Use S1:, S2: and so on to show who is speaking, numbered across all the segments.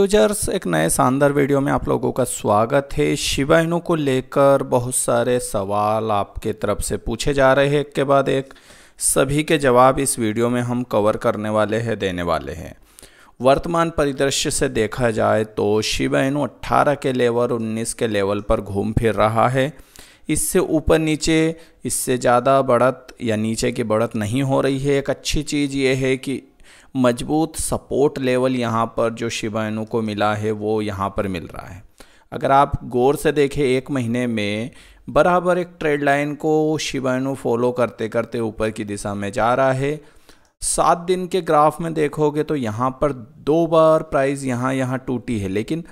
S1: users एक नए शानदार वीडियो में आप लोगों का स्वागत है शिवाइनों को लेकर बहुत सारे सवाल आपके तरफ से पूछे जा रहे हैं एक के बाद एक सभी के जवाब इस वीडियो में हम कवर करने वाले हैं देने वाले हैं वर्तमान परिदृश्य से देखा जाए तो शिवाइनु 18 अट्ठारह के लेवल उन्नीस के लेवल पर घूम फिर रहा है इससे ऊपर नीचे इससे ज़्यादा बढ़त या नीचे की बढ़त नहीं हो रही है एक अच्छी चीज़ ये है कि मजबूत सपोर्ट लेवल यहाँ पर जो शिवायनु को मिला है वो यहाँ पर मिल रहा है अगर आप गौर से देखें एक महीने में बराबर एक ट्रेड लाइन को शिवायनु फॉलो करते करते ऊपर की दिशा में जा रहा है सात दिन के ग्राफ में देखोगे तो यहाँ पर दो बार प्राइस यहाँ यहाँ टूटी है लेकिन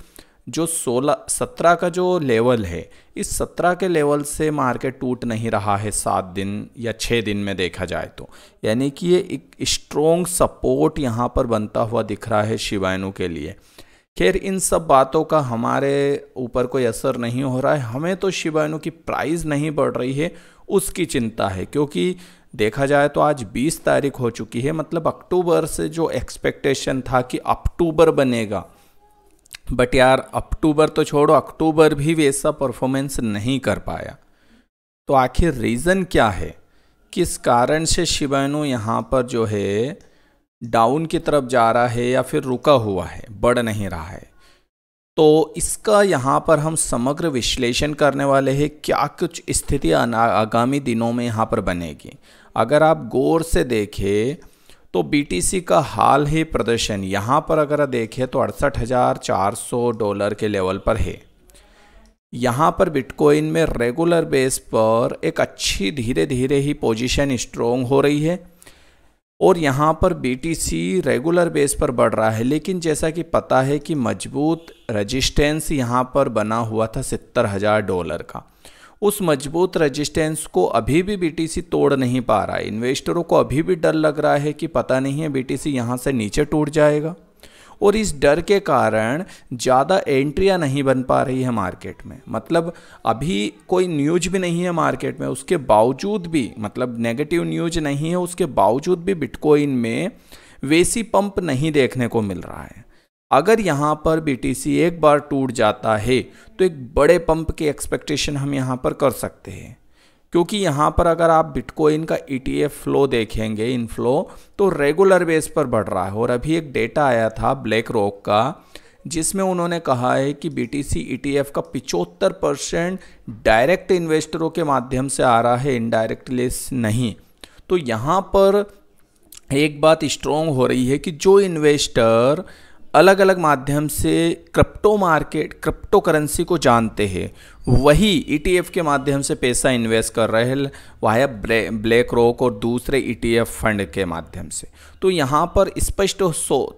S1: जो 16 17 का जो लेवल है इस 17 के लेवल से मार्केट टूट नहीं रहा है सात दिन या छः दिन में देखा जाए तो यानी कि ये एक स्ट्रोंग सपोर्ट यहाँ पर बनता हुआ दिख रहा है शिवायनु के लिए खैर इन सब बातों का हमारे ऊपर कोई असर नहीं हो रहा है हमें तो शिवायनु की प्राइस नहीं बढ़ रही है उसकी चिंता है क्योंकि देखा जाए तो आज 20 तारीख हो चुकी है मतलब अक्टूबर से जो एक्सपेक्टेशन था कि अक्टूबर बनेगा बट यार अक्टूबर तो छोड़ो अक्टूबर भी वैसा परफॉर्मेंस नहीं कर पाया तो आखिर रीज़न क्या है किस कारण से शिवानु यहाँ पर जो है डाउन की तरफ जा रहा है या फिर रुका हुआ है बढ़ नहीं रहा है तो इसका यहाँ पर हम समग्र विश्लेषण करने वाले हैं क्या कुछ स्थिति आगामी दिनों में यहाँ पर बनेगी अगर आप गौर से देखें तो बीटीसी का हाल ही प्रदर्शन यहाँ पर अगर देखें तो अड़सठ हज़ार चार सौ डॉलर के लेवल पर है यहाँ पर बिटकॉइन में रेगुलर बेस पर एक अच्छी धीरे धीरे ही पोजीशन स्ट्रोंग हो रही है और यहाँ पर बीटीसी रेगुलर बेस पर बढ़ रहा है लेकिन जैसा कि पता है कि मजबूत रेजिस्टेंस यहाँ पर बना हुआ था सत्तर हज़ार डॉलर का उस मजबूत रेजिस्टेंस को अभी भी बीटीसी तोड़ नहीं पा रहा है इन्वेस्टरों को अभी भी डर लग रहा है कि पता नहीं है बीटीसी यहाँ से नीचे टूट जाएगा और इस डर के कारण ज़्यादा एंट्रियाँ नहीं बन पा रही है मार्केट में मतलब अभी कोई न्यूज भी नहीं है मार्केट में उसके बावजूद भी मतलब नेगेटिव न्यूज नहीं है उसके बावजूद भी बिटकॉइन में वेसी पंप नहीं देखने को मिल रहा है अगर यहाँ पर बीटीसी एक बार टूट जाता है तो एक बड़े पंप की एक्सपेक्टेशन हम यहाँ पर कर सकते हैं क्योंकि यहाँ पर अगर आप बिटकॉइन का ई e फ्लो देखेंगे इन फ्लो तो रेगुलर बेस पर बढ़ रहा है और अभी एक डेटा आया था ब्लैक रॉक का जिसमें उन्होंने कहा है कि B T C E T F का पिचहत्तर परसेंट डायरेक्ट इन्वेस्टरों के माध्यम से आ रहा है इनडायरेक्ट लेस नहीं तो यहाँ पर एक बात स्ट्रॉन्ग हो रही है कि जो इन्वेस्टर अलग अलग माध्यम से क्रिप्टो मार्केट क्रिप्टो करेंसी को जानते हैं वही ईटीएफ e के माध्यम से पैसा इन्वेस्ट कर रहे हैं वाया ब्लै, ब्लैक रॉक और दूसरे ईटीएफ e फंड के माध्यम से तो यहाँ पर स्पष्ट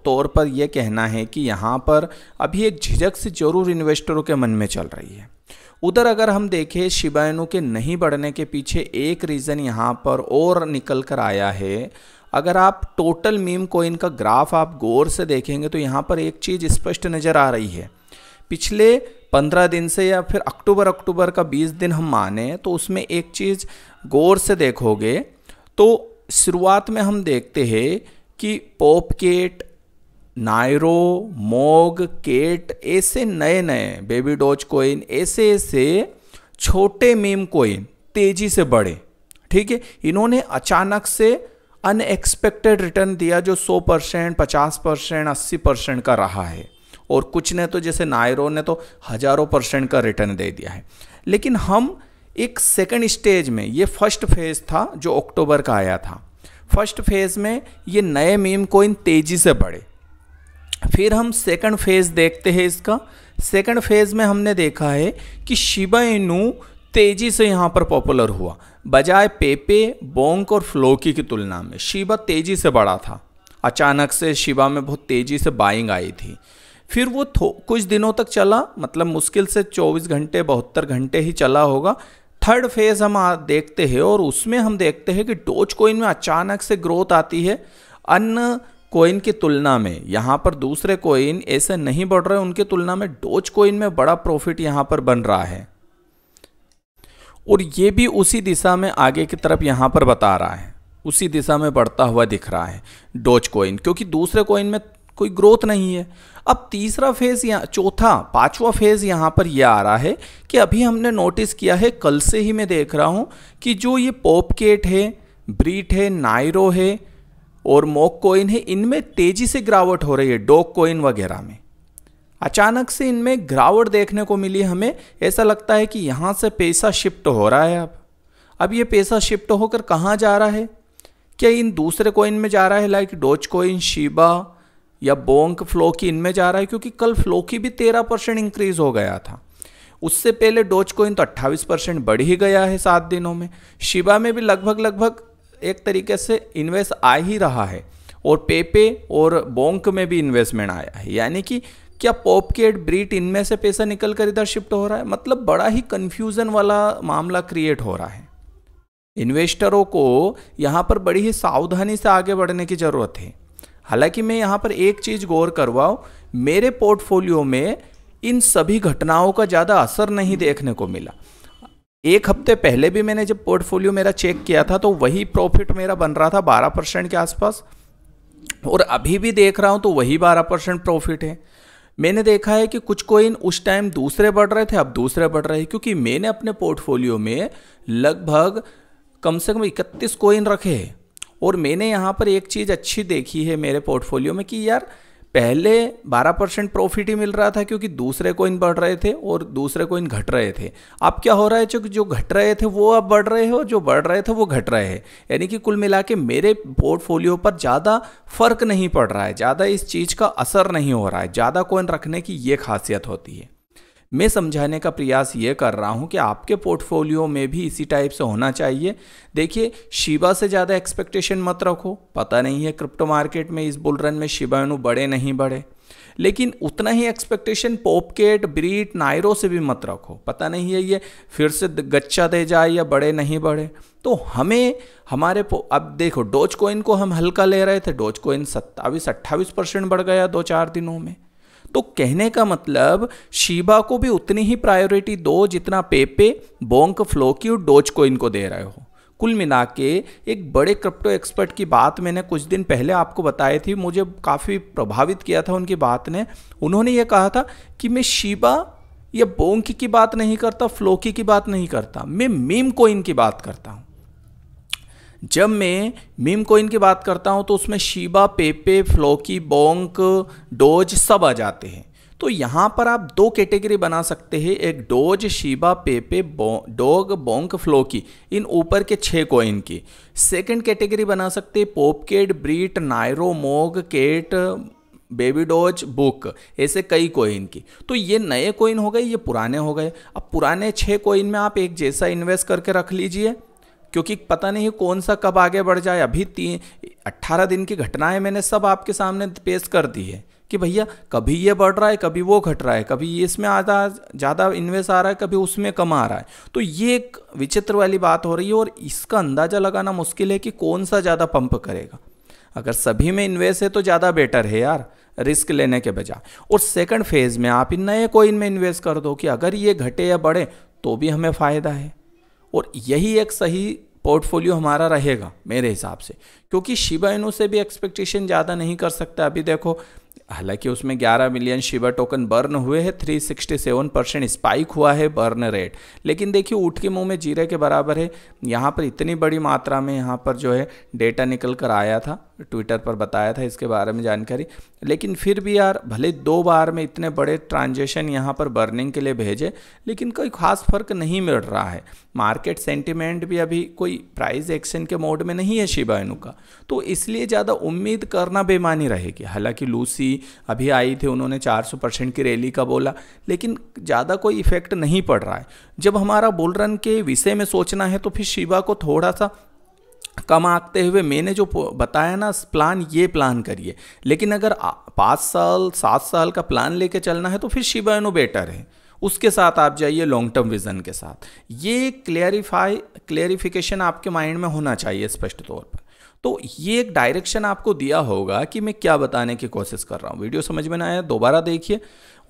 S1: तौर पर यह कहना है कि यहाँ पर अभी एक झिझक से जरूर इन्वेस्टरों के मन में चल रही है उधर अगर हम देखें शिबायनों के नहीं बढ़ने के पीछे एक रीज़न यहाँ पर और निकल कर आया है अगर आप टोटल मीम कोइन का ग्राफ आप गौर से देखेंगे तो यहाँ पर एक चीज़ स्पष्ट नज़र आ रही है पिछले पंद्रह दिन से या फिर अक्टूबर अक्टूबर का बीस दिन हम माने तो उसमें एक चीज़ गौर से देखोगे तो शुरुआत में हम देखते हैं कि पॉपकेट नायरो मोग केट ऐसे नए नए बेबी डोज कोइन ऐसे ऐसे छोटे मीम कोइन तेज़ी से बढ़े ठीक है इन्होंने अचानक से अनएक्सपेक्टेड रिटर्न दिया जो 100 परसेंट पचास परसेंट अस्सी परसेंट का रहा है और कुछ ने तो जैसे नायरो ने तो हज़ारों परसेंट का रिटर्न दे दिया है लेकिन हम एक सेकंड स्टेज में ये फर्स्ट फेज़ था जो अक्टूबर का आया था फर्स्ट फेज़ में ये नए मीम कोइन तेज़ी से बढ़े फिर हम सेकंड फेज़ देखते हैं इसका सेकंड फेज़ में हमने देखा है कि शिबा इनू तेजी से यहाँ पर पॉपुलर हुआ बजाय पेपे बोंक और फ्लोकी की तुलना में शिबा तेजी से बढ़ा था अचानक से शिबा में बहुत तेज़ी से बाइंग आई थी फिर वो कुछ दिनों तक चला मतलब मुश्किल से 24 घंटे बहत्तर घंटे ही चला होगा थर्ड फेज़ हम देखते हैं और उसमें हम देखते हैं कि डोज कोइन में अचानक से ग्रोथ आती है अन्य कोइन की तुलना में यहाँ पर दूसरे कोइन ऐसे नहीं बढ़ रहे उनकी तुलना में डोज कोइन में बड़ा प्रॉफिट यहाँ पर बन रहा है और ये भी उसी दिशा में आगे की तरफ यहाँ पर बता रहा है उसी दिशा में बढ़ता हुआ दिख रहा है डोज कोइन क्योंकि दूसरे कोइन में कोई ग्रोथ नहीं है अब तीसरा फेज़ यहाँ चौथा पांचवा फेज़ यहाँ पर यह आ रहा है कि अभी हमने नोटिस किया है कल से ही मैं देख रहा हूँ कि जो ये पॉपकेट है ब्रीट है नायरो है और मोक कोइन है इनमें तेज़ी से गिरावट हो रही है डोक कोइन वगैरह में अचानक से इनमें गिरावट देखने को मिली हमें ऐसा लगता है कि यहाँ से पैसा शिफ्ट हो रहा है अब अब ये पैसा शिफ्ट होकर कहाँ जा रहा है क्या इन दूसरे कोइन में जा रहा है लाइक डोज कोइन शिबा या बोंक फ्लोकी इनमें जा रहा है क्योंकि कल फ्लोकी भी तेरह परसेंट इंक्रीज़ हो गया था उससे पहले डोज कोइन तो अट्ठाईस परसेंट बढ़ ही गया है सात दिनों में शिबा में भी लगभग लगभग एक तरीके से इन्वेस्ट आ ही रहा है और पेपे और बोंक में भी इन्वेस्टमेंट आया है यानी कि क्या पॉप एड ब्रीट इनमें से पैसा निकल कर इधर शिफ्ट हो रहा है मतलब बड़ा ही कन्फ्यूज़न वाला मामला क्रिएट हो रहा है इन्वेस्टरों को यहाँ पर बड़ी ही सावधानी से आगे बढ़ने की ज़रूरत है हालांकि मैं यहाँ पर एक चीज़ गौर करवाऊँ मेरे पोर्टफोलियो में इन सभी घटनाओं का ज़्यादा असर नहीं देखने को मिला एक हफ्ते पहले भी मैंने जब पोर्टफोलियो मेरा चेक किया था तो वही प्रॉफिट मेरा बन रहा था बारह परसेंट के आसपास और अभी भी देख रहा हूँ तो वही बारह परसेंट प्रॉफिट है मैंने देखा है कि कुछ कोइन उस टाइम दूसरे बढ़ रहे थे अब दूसरे बढ़ रहे हैं क्योंकि मैंने अपने पोर्टफोलियो में लगभग कम से कम इकतीस कोइन रखे और मैंने यहाँ पर एक चीज़ अच्छी देखी है मेरे पोर्टफोलियो में कि यार पहले 12 परसेंट प्रॉफिट ही मिल रहा था क्योंकि दूसरे कॉइन बढ़ रहे थे और दूसरे कॉइन घट रहे थे अब क्या हो रहा है चूंकि जो घट रहे थे वो अब बढ़ रहे हैं और जो बढ़ रहे थे वो घट रहे हैं यानी कि कुल मिला के मेरे पोर्टफोलियो पर ज़्यादा फर्क नहीं पड़ रहा है ज़्यादा इस चीज़ का असर नहीं हो रहा है ज़्यादा कॉइन रखने की ये खासियत होती है मैं समझाने का प्रयास ये कर रहा हूँ कि आपके पोर्टफोलियो में भी इसी टाइप से होना चाहिए देखिए शिबा से ज़्यादा एक्सपेक्टेशन मत रखो पता नहीं है क्रिप्टो मार्केट में इस बुलरन में शिबा इनू बड़े नहीं बढ़े लेकिन उतना ही एक्सपेक्टेशन पोपकेट ब्रीट नायरो से भी मत रखो पता नहीं है ये फिर से गच्चा दे जाए या बड़े नहीं बढ़े तो हमें हमारे अब देखो डोज कोइन को हम हल्का ले रहे थे डोज कोइन सत्ताईस अट्ठाईस परसेंट बढ़ गया दो चार दिनों में तो कहने का मतलब शिबा को भी उतनी ही प्रायोरिटी दो जितना पेपे बोंक फ्लोकी और डोज को इनको दे रहे हो कुल मिला के एक बड़े क्रिप्टो एक्सपर्ट की बात मैंने कुछ दिन पहले आपको बताई थी मुझे काफ़ी प्रभावित किया था उनकी बात ने उन्होंने ये कहा था कि मैं शिबा या बोंक की बात नहीं करता फ्लोकी की बात नहीं करता मैं मीम कोइन की बात करता हूँ जब मैं मीम कोइन की बात करता हूँ तो उसमें Shiba Pepe Floki Bonk Doge सब आ जाते हैं तो यहाँ पर आप दो कैटेगरी बना सकते हैं एक डोज शिबा पेपे बो, डोग बोंक फ्लोकी इन ऊपर के छः कोइन की सेकंड कैटेगरी बना सकते हैं पोपकेट ब्रीट नायरो मोग केट बेबी डोज बुक ऐसे कई कोइन की तो ये नए कोइन हो गए ये पुराने हो गए अब पुराने छः कोइन में आप एक जैसा इन्वेस्ट करके रख लीजिए क्योंकि पता नहीं कौन सा कब आगे बढ़ जाए अभी तीन अट्ठारह दिन की घटनाएं मैंने सब आपके सामने पेश कर दी है कि भैया कभी ये बढ़ रहा है कभी वो घट रहा है कभी इसमें आधा ज़्यादा इन्वेस्ट आ रहा है कभी उसमें कम आ रहा है तो ये एक विचित्र वाली बात हो रही है और इसका अंदाज़ा लगाना मुश्किल है कि कौन सा ज़्यादा पंप करेगा अगर सभी में इन्वेस्ट है तो ज़्यादा बेटर है यार रिस्क लेने के बजाय और सेकंड फेज़ में आप इन नए कोइन में इन्वेस्ट कर दो कि अगर ये घटे या बढ़े तो भी हमें फ़ायदा है और यही एक सही पोर्टफोलियो हमारा रहेगा मेरे हिसाब से क्योंकि शिबा इनू से भी एक्सपेक्टेशन ज़्यादा नहीं कर सकता अभी देखो हालांकि उसमें 11 मिलियन शिबा टोकन बर्न हुए हैं 367 परसेंट स्पाइक हुआ है बर्न रेट लेकिन देखिए उठ के मुंह में जीरे के बराबर है यहाँ पर इतनी बड़ी मात्रा में यहाँ पर जो है डेटा निकल कर आया था ट्विटर पर बताया था इसके बारे में जानकारी लेकिन फिर भी यार भले दो बार में इतने बड़े ट्रांजेक्शन यहाँ पर बर्निंग के लिए भेजे लेकिन कोई खास फर्क नहीं मिल रहा है मार्केट सेंटिमेंट भी अभी कोई प्राइस एक्शन के मोड में नहीं है शिबा का तो इसलिए ज़्यादा उम्मीद करना बेमानी रहेगी हालांकि लूसी अभी आई थी उन्होंने चार परसेंट की रैली का बोला लेकिन ज़्यादा कोई इफेक्ट नहीं पड़ रहा है जब हमारा बुलरन के विषय में सोचना है तो फिर शिवा को थोड़ा सा कम आंकते हुए मैंने जो बताया ना प्लान ये प्लान करिए लेकिन अगर पाँच साल सात साल का प्लान लेके चलना है तो फिर शिवानो बेटर है उसके साथ आप जाइए लॉन्ग टर्म विज़न के साथ ये क्लियरिफाई क्लियरिफिकेशन आपके माइंड में होना चाहिए स्पष्ट तौर पर तो ये एक डायरेक्शन आपको दिया होगा कि मैं क्या बताने की कोशिश कर रहा हूँ वीडियो समझ में ना आया दोबारा देखिए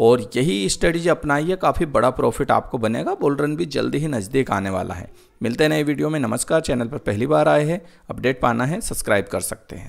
S1: और यही स्ट्रेटजी अपनाइए काफ़ी बड़ा प्रॉफिट आपको बनेगा बुल रन भी जल्दी ही नज़दीक आने वाला है मिलते हैं नए वीडियो में नमस्कार चैनल पर पहली बार आए हैं अपडेट पाना है सब्सक्राइब कर सकते हैं